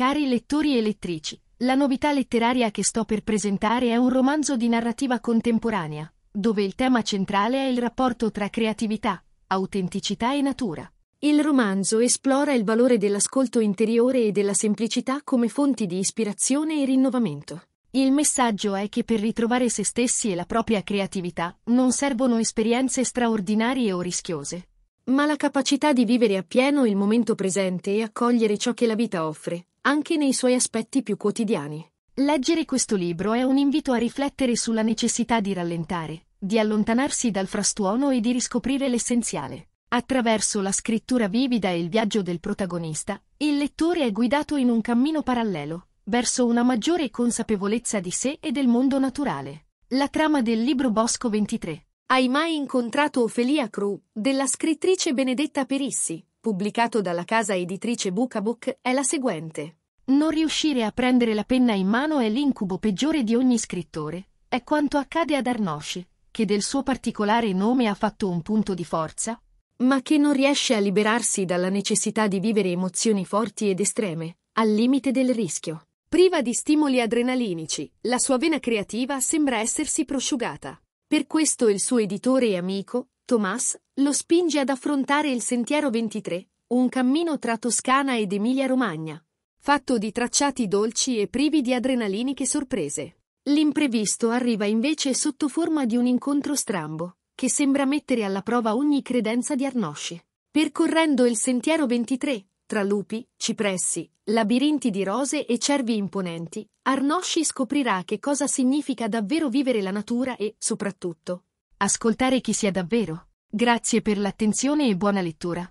Cari lettori e lettrici, la novità letteraria che sto per presentare è un romanzo di narrativa contemporanea, dove il tema centrale è il rapporto tra creatività, autenticità e natura. Il romanzo esplora il valore dell'ascolto interiore e della semplicità come fonti di ispirazione e rinnovamento. Il messaggio è che per ritrovare se stessi e la propria creatività non servono esperienze straordinarie o rischiose, ma la capacità di vivere appieno il momento presente e accogliere ciò che la vita offre, anche nei suoi aspetti più quotidiani. Leggere questo libro è un invito a riflettere sulla necessità di rallentare, di allontanarsi dal frastuono e di riscoprire l'essenziale. Attraverso la scrittura vivida e il viaggio del protagonista, il lettore è guidato in un cammino parallelo, verso una maggiore consapevolezza di sé e del mondo naturale. La trama del libro Bosco 23. Hai mai incontrato Ophelia Crew, della scrittrice Benedetta Perissi, pubblicato dalla casa editrice Bucabook, è la seguente. Non riuscire a prendere la penna in mano è l'incubo peggiore di ogni scrittore. È quanto accade ad Arnosce, che del suo particolare nome ha fatto un punto di forza, ma che non riesce a liberarsi dalla necessità di vivere emozioni forti ed estreme, al limite del rischio. Priva di stimoli adrenalinici, la sua vena creativa sembra essersi prosciugata. Per questo il suo editore e amico, Thomas, lo spinge ad affrontare il Sentiero 23, un cammino tra Toscana ed Emilia-Romagna, fatto di tracciati dolci e privi di adrenaliniche sorprese. L'imprevisto arriva invece sotto forma di un incontro strambo, che sembra mettere alla prova ogni credenza di Arnosci. Percorrendo il sentiero 23, tra lupi, cipressi, labirinti di rose e cervi imponenti, Arnosci scoprirà che cosa significa davvero vivere la natura e, soprattutto, ascoltare chi sia davvero. Grazie per l'attenzione e buona lettura.